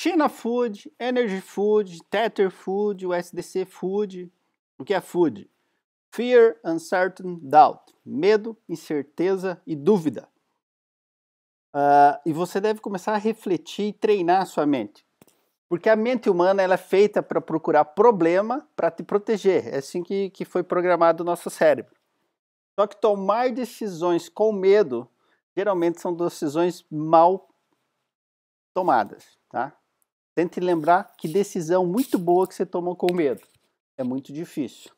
China Food, Energy Food, Tether Food, USDC Food. O que é Food? Fear, Uncertain, Doubt. Medo, incerteza e dúvida. Uh, e você deve começar a refletir e treinar a sua mente. Porque a mente humana ela é feita para procurar problema para te proteger. É assim que, que foi programado o nosso cérebro. Só que tomar decisões com medo geralmente são decisões mal tomadas. Tá? Tente lembrar que decisão muito boa que você tomou com medo. É muito difícil.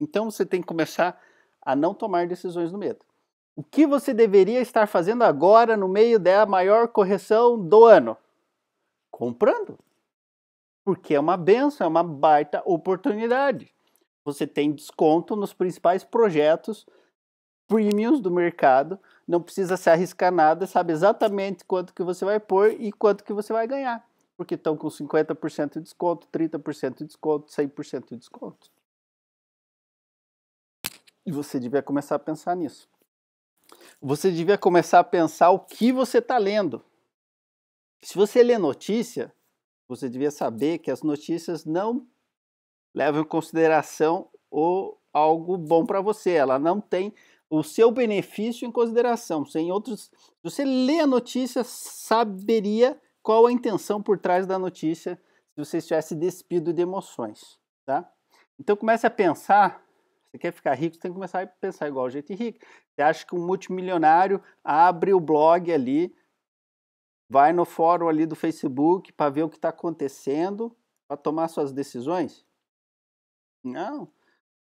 Então você tem que começar a não tomar decisões no medo. O que você deveria estar fazendo agora no meio da maior correção do ano? Comprando. Porque é uma benção, é uma baita oportunidade. Você tem desconto nos principais projetos premiums do mercado, não precisa se arriscar nada, sabe exatamente quanto que você vai pôr e quanto que você vai ganhar porque estão com 50% de desconto, 30% de desconto, 100% de desconto. E você devia começar a pensar nisso. Você devia começar a pensar o que você está lendo. Se você lê notícia, você devia saber que as notícias não levam em consideração o, algo bom para você. Ela não tem o seu benefício em consideração. Sem outros, se você lê a notícia, saberia qual a intenção por trás da notícia se você estivesse despido de emoções, tá? Então comece a pensar, você quer ficar rico, você tem que começar a pensar igual o jeito rico. Você acha que um multimilionário abre o blog ali, vai no fórum ali do Facebook para ver o que está acontecendo, para tomar suas decisões? Não.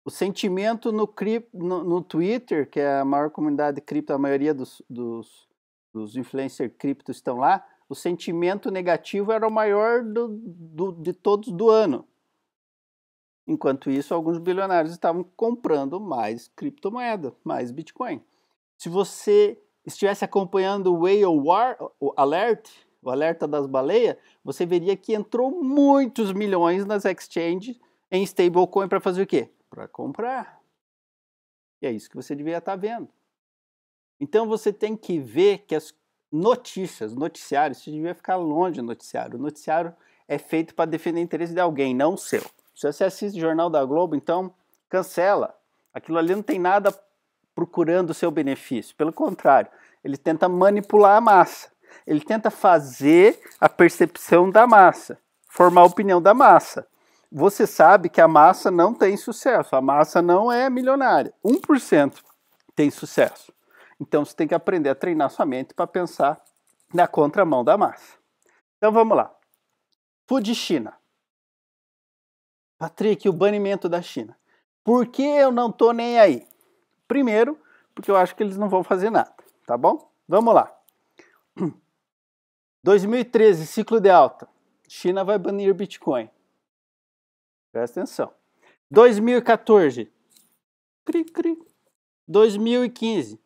O sentimento no, no, no, Twitter, que é a maior comunidade cripto, a maioria dos, dos, dos influencers cripto estão lá, o sentimento negativo era o maior do, do, de todos do ano. Enquanto isso, alguns bilionários estavam comprando mais criptomoeda, mais Bitcoin. Se você estivesse acompanhando o Whale War, o Alert, o alerta das baleias, você veria que entrou muitos milhões nas exchanges em stablecoin para fazer o quê? Para comprar. E é isso que você deveria estar tá vendo. Então você tem que ver que as notícias, noticiário, você devia ficar longe do noticiário. O noticiário é feito para defender o interesse de alguém, não o seu. Se você assiste o Jornal da Globo, então cancela. Aquilo ali não tem nada procurando o seu benefício. Pelo contrário, ele tenta manipular a massa. Ele tenta fazer a percepção da massa, formar a opinião da massa. Você sabe que a massa não tem sucesso, a massa não é milionária. 1% tem sucesso. Então você tem que aprender a treinar sua mente para pensar na contramão da massa. Então vamos lá. Food China. Patrick, o banimento da China. Por que eu não tô nem aí? Primeiro, porque eu acho que eles não vão fazer nada, tá bom? Vamos lá. 2013, ciclo de alta. China vai banir Bitcoin. Presta atenção. 2014. Cri, cri. 2015.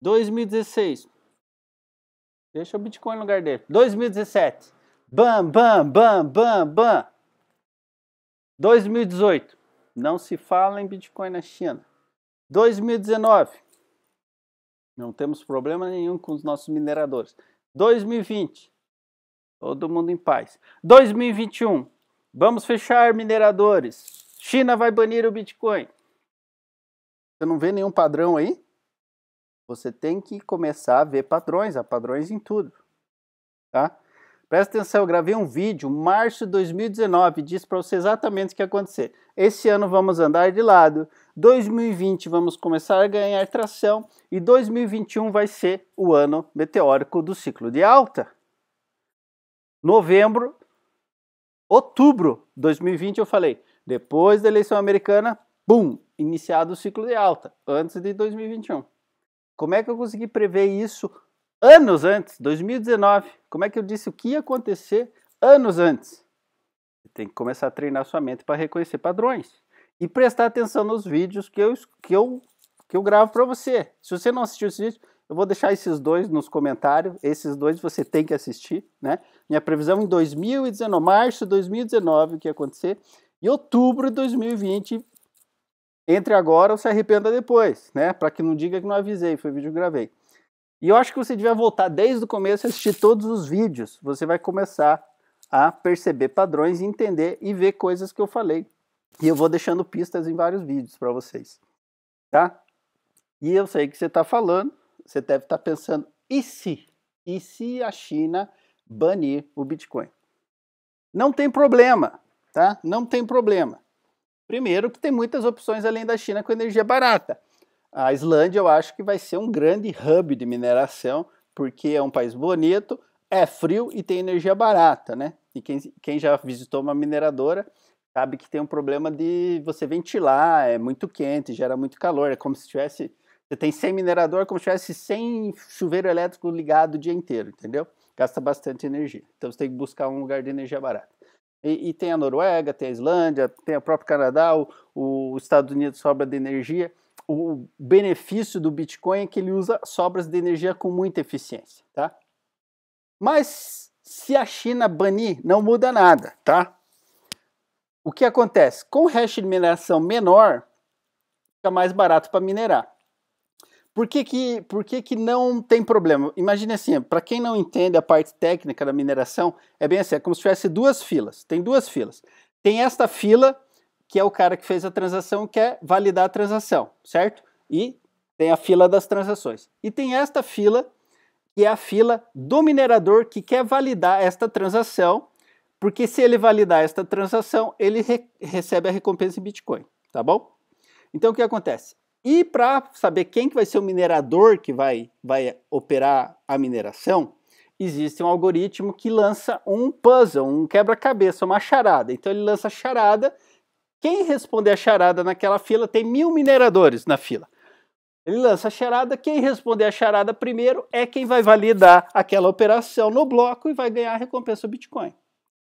2016. Deixa o Bitcoin no lugar dele. 2017. Bam, bam, bam, bam, bam. 2018. Não se fala em Bitcoin na China. 2019. Não temos problema nenhum com os nossos mineradores. 2020. Todo mundo em paz. 2021. Vamos fechar mineradores. China vai banir o Bitcoin. Você não vê nenhum padrão aí? Você tem que começar a ver padrões, há padrões em tudo, tá? Presta atenção, eu gravei um vídeo, março de 2019, disse para você exatamente o que ia acontecer. Esse ano vamos andar de lado, 2020 vamos começar a ganhar tração e 2021 vai ser o ano meteórico do ciclo de alta. Novembro, outubro de 2020 eu falei, depois da eleição americana, bum, iniciado o ciclo de alta, antes de 2021. Como é que eu consegui prever isso anos antes, 2019? Como é que eu disse o que ia acontecer anos antes? Você tem que começar a treinar sua mente para reconhecer padrões e prestar atenção nos vídeos que eu, que eu, que eu gravo para você. Se você não assistiu esse vídeos, eu vou deixar esses dois nos comentários. Esses dois você tem que assistir, né? Minha previsão em 2019, março de 2019, o que ia acontecer. E outubro de 2020, entre agora ou se arrependa depois, né? Para que não diga que não avisei, foi vídeo que gravei. E eu acho que você devia voltar desde o começo e assistir todos os vídeos. Você vai começar a perceber padrões, entender e ver coisas que eu falei. E eu vou deixando pistas em vários vídeos para vocês, tá? E eu sei que você está falando, você deve estar tá pensando, e se? E se a China banir o Bitcoin? Não tem problema, tá? Não tem problema. Primeiro, que tem muitas opções além da China com energia barata. A Islândia, eu acho que vai ser um grande hub de mineração, porque é um país bonito, é frio e tem energia barata, né? E quem, quem já visitou uma mineradora sabe que tem um problema de você ventilar, é muito quente, gera muito calor, é como se tivesse. Você tem 100 minerador, é como se tivesse 100 chuveiro elétrico ligado o dia inteiro, entendeu? Gasta bastante energia. Então você tem que buscar um lugar de energia barata. E, e, tem a Noruega, tem a Islândia, tem o próprio Canadá, o, os Estados Unidos sobra de energia. O benefício do Bitcoin é que ele usa sobras de energia com muita eficiência, tá? Mas se a China banir, não muda nada, tá? O que acontece? Com o hash de mineração menor, fica mais barato para minerar. Por que, que, por que, que não tem problema? Imagine assim, para quem não entende a parte técnica da mineração, é bem assim, é como se tivesse duas filas. Tem duas filas. Tem esta fila, que é o cara que fez a transação, que quer é validar a transação, certo? E tem a fila das transações. E tem esta fila, que é a fila do minerador que quer validar esta transação, porque se ele validar esta transação, ele re recebe a recompensa em Bitcoin, tá bom? Então o que acontece? E para saber quem que vai ser o minerador que vai, vai operar a mineração, existe um algoritmo que lança um puzzle, um quebra-cabeça, uma charada. Então ele lança a charada. Quem responder a charada naquela fila tem mil mineradores na fila. Ele lança a charada, quem responder a charada primeiro é quem vai validar aquela operação no bloco e vai ganhar a recompensa Bitcoin.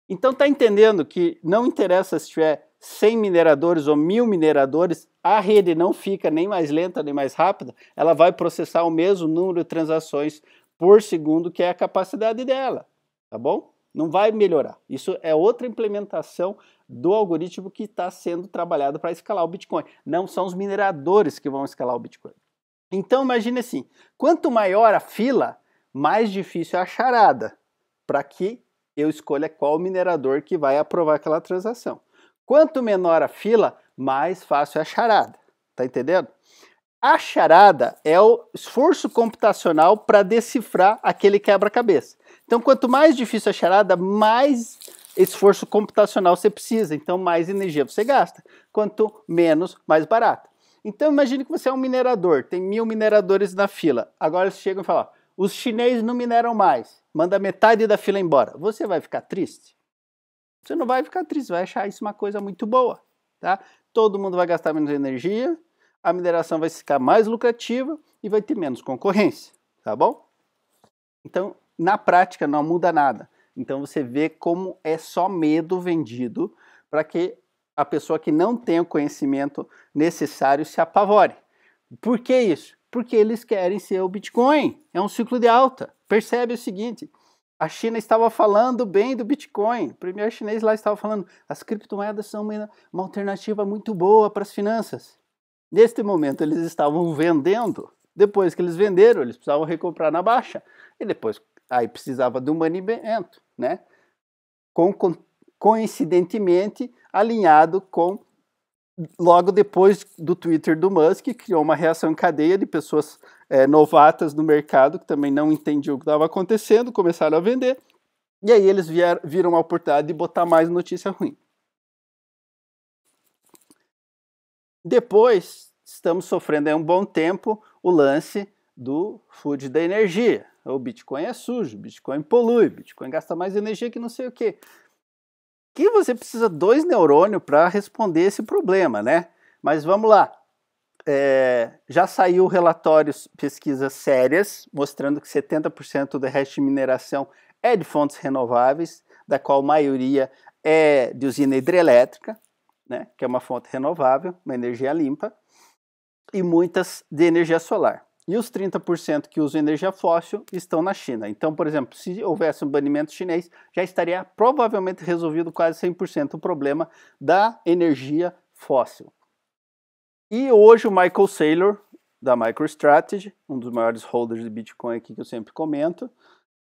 Então tá entendendo que não interessa se tiver 100 mineradores ou mil mineradores, a rede não fica nem mais lenta nem mais rápida, ela vai processar o mesmo número de transações por segundo, que é a capacidade dela, tá bom? Não vai melhorar. Isso é outra implementação do algoritmo que está sendo trabalhado para escalar o Bitcoin. Não são os mineradores que vão escalar o Bitcoin. Então imagine assim: quanto maior a fila, mais difícil é a charada para que eu escolha qual minerador que vai aprovar aquela transação. Quanto menor a fila, mais fácil é a charada. Tá entendendo? A charada é o esforço computacional para decifrar aquele quebra-cabeça. Então, quanto mais difícil a charada, mais esforço computacional você precisa, então mais energia você gasta. Quanto menos, mais barato. Então, imagine que você é um minerador, tem mil mineradores na fila. Agora eles chegam e falam: os chineses não mineram mais, manda metade da fila embora. Você vai ficar triste? Você não vai ficar triste, vai achar isso uma coisa muito boa, tá? Todo mundo vai gastar menos energia, a mineração vai ficar mais lucrativa e vai ter menos concorrência, tá bom? Então, na prática não muda nada. Então você vê como é só medo vendido para que a pessoa que não tem o conhecimento necessário se apavore. Por que isso? Porque eles querem ser o Bitcoin. É um ciclo de alta. Percebe o seguinte: a China estava falando bem do Bitcoin. O primeiro chinês lá estava falando as criptomoedas são uma, uma alternativa muito boa para as finanças. Neste momento, eles estavam vendendo. Depois que eles venderam, eles precisavam recomprar na baixa. E depois, aí precisava do manimento, né? Com, com, coincidentemente alinhado com logo depois do Twitter do Musk, criou uma reação em cadeia de pessoas é, novatas no mercado que também não entendiam o que estava acontecendo, começaram a vender. E aí eles vieram, viram a oportunidade de botar mais notícia ruim. Depois, estamos sofrendo há um bom tempo o lance do food da energia. O Bitcoin é sujo, Bitcoin polui, Bitcoin gasta mais energia que não sei o quê que você precisa dois neurônios para responder esse problema, né? Mas vamos lá. É, já saiu relatórios, pesquisas sérias, mostrando que 70% do resto de mineração é de fontes renováveis, da qual a maioria é de usina hidrelétrica, né, que é uma fonte renovável, uma energia limpa, e muitas de energia solar e os 30% que usam energia fóssil estão na China. Então, por exemplo, se houvesse um banimento chinês, já estaria provavelmente resolvido quase 100% o problema da energia fóssil. E hoje o Michael Saylor, da MicroStrategy, um dos maiores holders de Bitcoin aqui que eu sempre comento,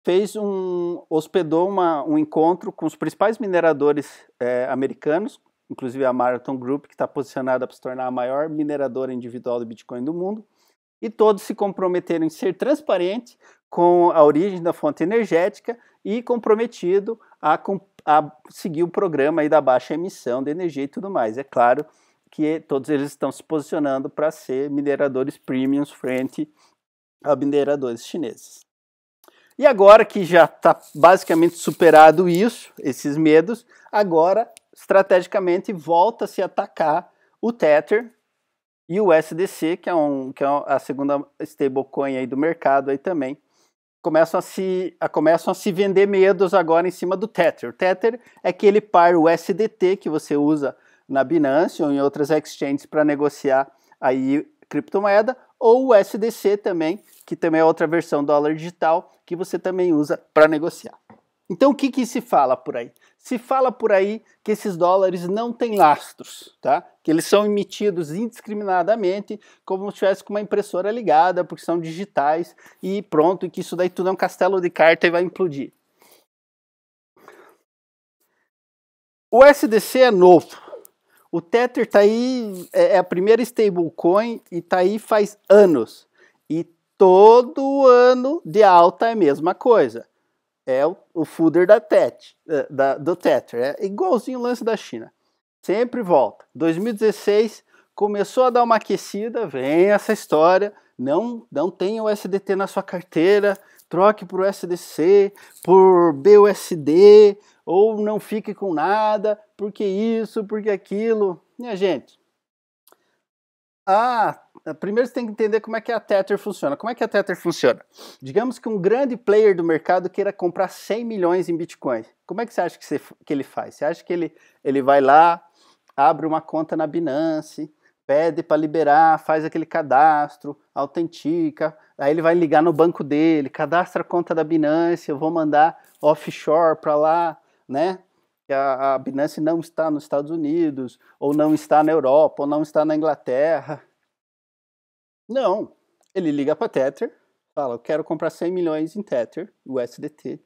fez um hospedou uma, um encontro com os principais mineradores é, americanos, inclusive a Marathon Group, que está posicionada para se tornar a maior mineradora individual de Bitcoin do mundo e todos se comprometeram em ser transparente com a origem da fonte energética e comprometido a, a seguir o programa da baixa emissão de energia e tudo mais. É claro que todos eles estão se posicionando para ser mineradores premiums frente a mineradores chineses. E agora que já está basicamente superado isso, esses medos, agora estrategicamente volta-se a atacar o Tether, e o SDC, que é, um, que é a segunda stablecoin aí do mercado aí também, começam a se, a, começam a se vender medos agora em cima do Tether. O Tether é aquele par USDT que você usa na Binance ou em outras exchanges para negociar aí criptomoeda, ou o SDC também, que também é outra versão dólar digital que você também usa para negociar. Então o que, que se fala por aí? Se fala por aí que esses dólares não têm lastros, tá? que eles são emitidos indiscriminadamente, como se tivesse com uma impressora ligada, porque são digitais e pronto, e que isso daí tudo é um castelo de carta e vai implodir. O SDC é novo. O Tether tá aí, é, é a primeira stablecoin e tá aí faz anos. E todo ano de alta é a mesma coisa é o, o fooder da TET, eh, da, do Tether. É igualzinho o lance da China. Sempre volta. 2016 começou a dar uma aquecida, vem essa história. Não, não tenha o SDT na sua carteira, troque por SDC, por BUSD, ou não fique com nada, porque isso, porque aquilo. Minha gente, ah, primeiro você tem que entender como é que a Tether funciona. Como é que a Tether funciona? Digamos que um grande player do mercado queira comprar 100 milhões em Bitcoin. Como é que você acha que, você, que ele faz? Você acha que ele, ele vai lá, abre uma conta na Binance, pede para liberar, faz aquele cadastro, autentica, aí ele vai ligar no banco dele, cadastra a conta da Binance, eu vou mandar offshore para lá, né? que a, a Binance não está nos Estados Unidos, ou não está na Europa, ou não está na Inglaterra. Não. Ele liga para Tether, fala: Eu quero comprar 100 milhões em Tether, USDT.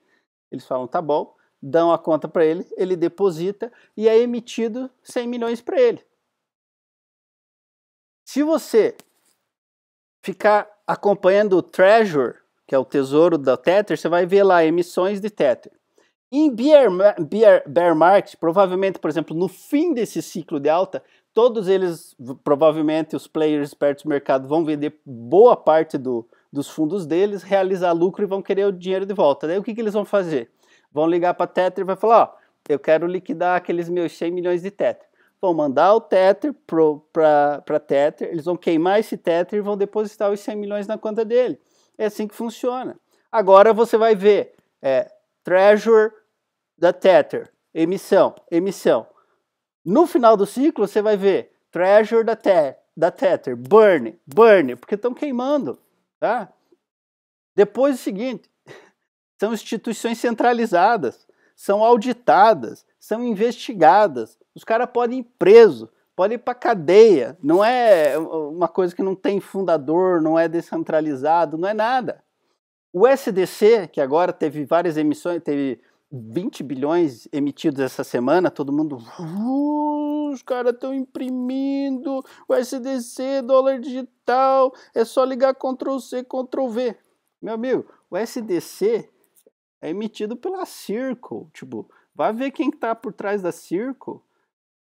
Eles falam: Tá bom. Dão a conta para ele, ele deposita e é emitido 100 milhões para ele. Se você ficar acompanhando o Treasure, que é o tesouro da Tether, você vai ver lá emissões de Tether. Em bear, bear, bear market, provavelmente, por exemplo, no fim desse ciclo de alta, todos eles, provavelmente os players perto do mercado vão vender boa parte do, dos fundos deles, realizar lucro e vão querer o dinheiro de volta. Daí o que, que eles vão fazer? Vão ligar para a Tether e vai falar, ó, eu quero liquidar aqueles meus 100 milhões de Tether. Vão mandar o Tether para Tether, eles vão queimar esse Tether e vão depositar os 100 milhões na conta dele. É assim que funciona. Agora você vai ver, é, treasure da Tether, emissão, emissão. No final do ciclo, você vai ver treasure da, te da Tether, burn, burn, porque estão queimando, tá? Depois o seguinte, são instituições centralizadas, são auditadas, são investigadas, os caras podem ir preso, podem ir para cadeia, não é uma coisa que não tem fundador, não é descentralizado, não é nada. O SDC, que agora teve várias emissões, teve 20 bilhões emitidos essa semana, todo mundo. Uh, os caras estão imprimindo o SDC, dólar digital, é só ligar Ctrl C, Ctrl V. Meu amigo, o SDC é emitido pela Circle. Tipo, vai ver quem está por trás da Circle.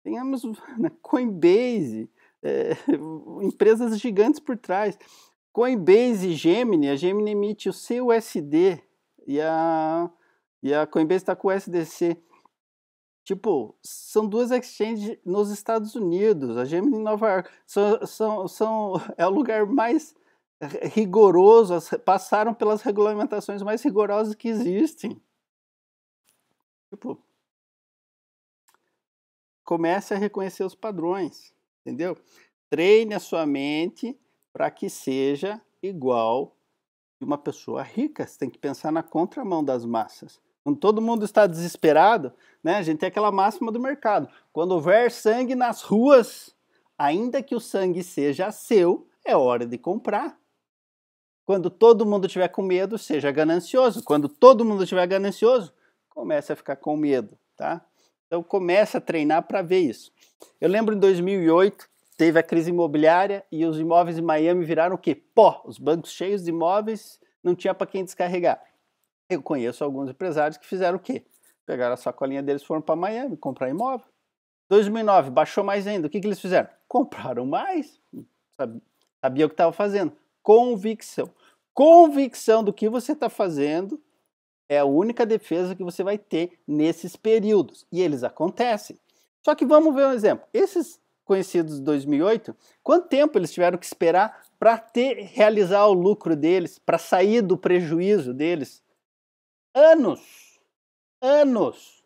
Temos né, Coinbase, é, empresas gigantes por trás. Coinbase e Gemini, a Gemini emite o CUSD e a, e a Coinbase está com o SDC. Tipo, são duas exchanges nos Estados Unidos, a Gemini e Nova York. São, são, são, é o lugar mais rigoroso, passaram pelas regulamentações mais rigorosas que existem. Tipo, comece a reconhecer os padrões, entendeu? Treine a sua mente para que seja igual de uma pessoa rica. Você tem que pensar na contramão das massas. Quando todo mundo está desesperado, né, a gente tem aquela máxima do mercado. Quando houver sangue nas ruas, ainda que o sangue seja seu, é hora de comprar. Quando todo mundo tiver com medo, seja ganancioso. Quando todo mundo tiver ganancioso, comece a ficar com medo, tá? Então comece a treinar para ver isso. Eu lembro em 2008, teve a crise imobiliária e os imóveis em Miami viraram o quê? Pó. Os bancos cheios de imóveis, não tinha para quem descarregar. Eu conheço alguns empresários que fizeram o quê? Pegaram a sacolinha deles, foram para Miami comprar imóvel. 2009 baixou mais ainda. O que, que eles fizeram? Compraram mais. Sabia, sabia o que estava fazendo. Convicção. Convicção do que você está fazendo é a única defesa que você vai ter nesses períodos. E eles acontecem. Só que vamos ver um exemplo. Esses conhecidos de 2008, quanto tempo eles tiveram que esperar para ter realizar o lucro deles, para sair do prejuízo deles? Anos. Anos.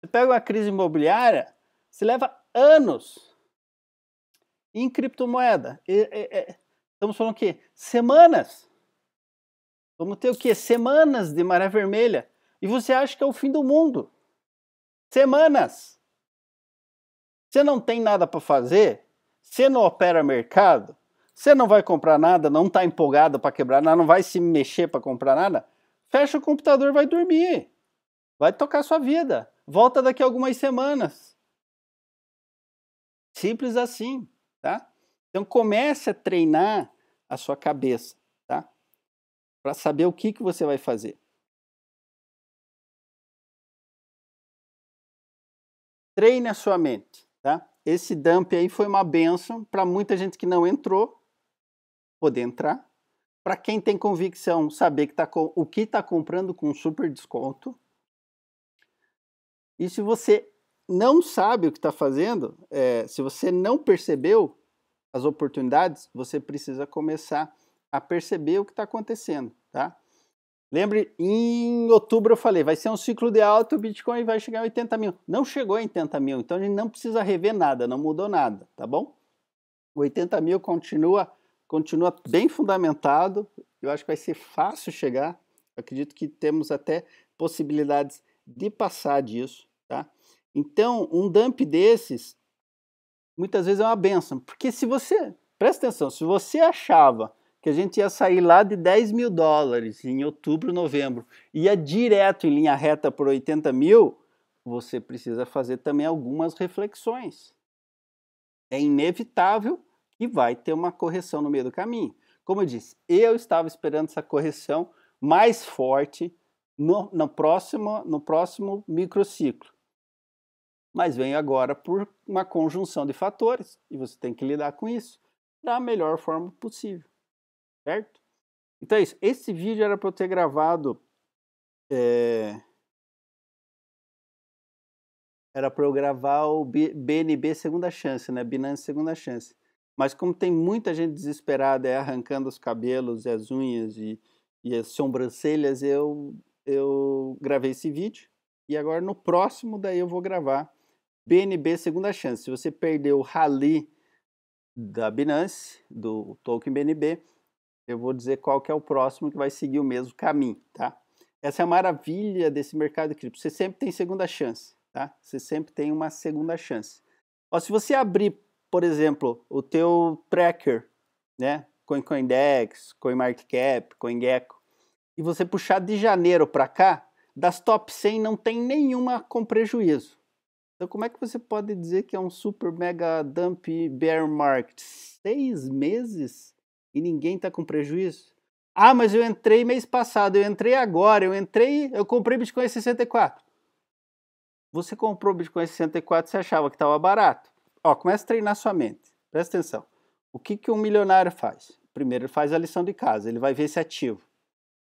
Você pega uma crise imobiliária, se leva anos. Em criptomoeda, estamos falando o quê? Semanas. Vamos ter o quê? Semanas de maré vermelha. E você acha que é o fim do mundo. Semanas. Você não tem nada para fazer? Você não opera mercado? Você não vai comprar nada, não está empolgado para quebrar nada, não vai se mexer para comprar nada? Fecha o computador, vai dormir. Vai tocar sua vida. Volta daqui a algumas semanas. Simples assim, tá? Então comece a treinar a sua cabeça, tá? Para saber o que, que você vai fazer. Treine a sua mente. Tá? Esse dump aí foi uma benção para muita gente que não entrou poder entrar. Para quem tem convicção, saber que tá com, o que está comprando com super desconto. E se você não sabe o que está fazendo, é, se você não percebeu as oportunidades, você precisa começar a perceber o que está acontecendo, tá? Lembre, em outubro eu falei, vai ser um ciclo de alta, o Bitcoin vai chegar a 80 mil. Não chegou a 80 mil, então a gente não precisa rever nada, não mudou nada, tá bom? 80 mil continua, continua bem fundamentado, eu acho que vai ser fácil chegar. acredito que temos até possibilidades de passar disso, tá? Então, um dump desses, muitas vezes é uma benção, porque se você, presta atenção, se você achava que a gente ia sair lá de 10 mil dólares em outubro, novembro, ia direto em linha reta por 80 mil, você precisa fazer também algumas reflexões. É inevitável que vai ter uma correção no meio do caminho. Como eu disse, eu estava esperando essa correção mais forte no, no próximo, no próximo microciclo. Mas vem agora por uma conjunção de fatores e você tem que lidar com isso da melhor forma possível certo? Então é isso. Esse vídeo era para eu ter gravado. É... Era para eu gravar o BNB Segunda Chance, né? Binance Segunda Chance. Mas como tem muita gente desesperada é, arrancando os cabelos e as unhas e, e as sobrancelhas, eu, eu gravei esse vídeo. E agora no próximo daí eu vou gravar BNB Segunda Chance. Se você perdeu o rally da Binance, do token BNB, eu vou dizer qual que é o próximo que vai seguir o mesmo caminho, tá? Essa é a maravilha desse mercado de cripto. Você sempre tem segunda chance, tá? Você sempre tem uma segunda chance. Ó, se você abrir, por exemplo, o teu tracker, né? CoinCoinDex, CoinMarketCap, CoinGecko, e você puxar de janeiro para cá, das top 100 não tem nenhuma com prejuízo. Então como é que você pode dizer que é um super mega dump bear market? Seis meses? e ninguém está com prejuízo? Ah, mas eu entrei mês passado, eu entrei agora, eu entrei, eu comprei Bitcoin 64. Você comprou Bitcoin 64, você achava que estava barato. Ó, começa a treinar sua mente. Presta atenção. O que, que um milionário faz? Primeiro, ele faz a lição de casa, ele vai ver esse ativo.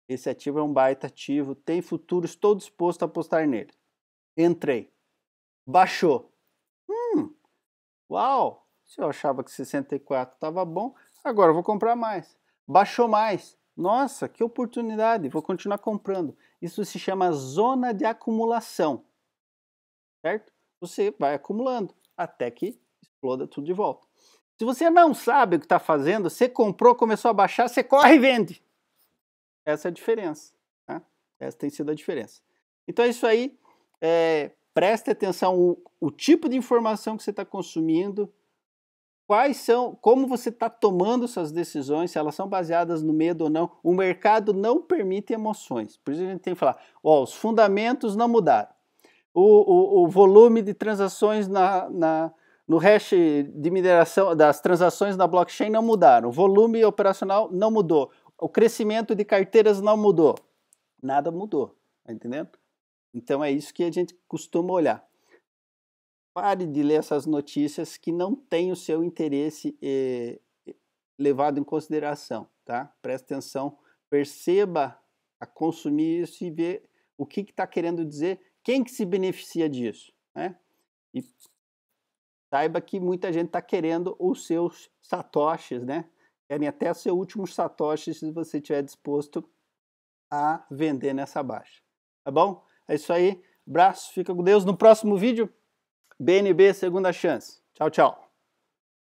Esse ativo é um baita ativo, tem futuro, estou disposto a apostar nele. Entrei. Baixou. Hum, uau! Se eu achava que 64 estava bom, Agora vou comprar mais. Baixou mais. Nossa, que oportunidade, vou continuar comprando. Isso se chama zona de acumulação. Certo? Você vai acumulando até que exploda tudo de volta. Se você não sabe o que está fazendo, você comprou, começou a baixar, você corre e vende. Essa é a diferença. Né? Essa tem sido a diferença. Então é isso aí. É, preste atenção o, o tipo de informação que você está consumindo quais são, como você está tomando suas decisões, se elas são baseadas no medo ou não. O mercado não permite emoções. Por isso a gente tem que falar, ó, os fundamentos não mudaram. O, o, o volume de transações na, na, no hash de mineração, das transações na blockchain não mudaram. O volume operacional não mudou. O crescimento de carteiras não mudou. Nada mudou, tá entendendo? Então é isso que a gente costuma olhar. Pare de ler essas notícias que não têm o seu interesse eh, eh levado em consideração, tá? Preste atenção, perceba a consumir isso e ver o que está que tá querendo dizer, quem que se beneficia disso, né? E saiba que muita gente está querendo os seus satoshis, né? Querem até o seu último satoshi se você estiver disposto a vender nessa baixa, tá bom? É isso aí, Abraço, fica com Deus. No próximo vídeo BNB Segunda Chance. Tchau, tchau.